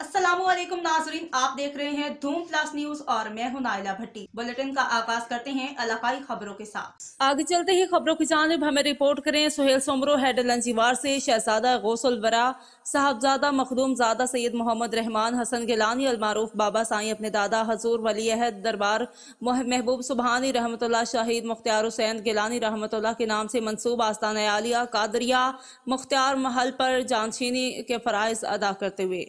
असलम नाजरीन आप देख रहे हैं धूम प्लस न्यूज और मैं हूं नायला भट्टी बुलेटिन का आगाज करते हैं इलाकाई खबरों के साथ आगे चलते ही खबरों की जानब हमें रिपोर्ट करें सुहेल सोमरो हेड लंजीवार से शहजादा गौसलवरा साहबजादा मखदूम जादा सैयद मोहम्मद रहमान हसन गिलानी अलमारूफ बाबा साई अपने दादा हजूर वली अहद दरबार महबूब सुबहानी रहमत शाहिद मुख्तार हुसैन गिलानी रहमत के नाम से मनसूब आस्थान आलिया कादरिया मुख्तार महल पर जानशीनी के फ़रज़ अदा करते हुए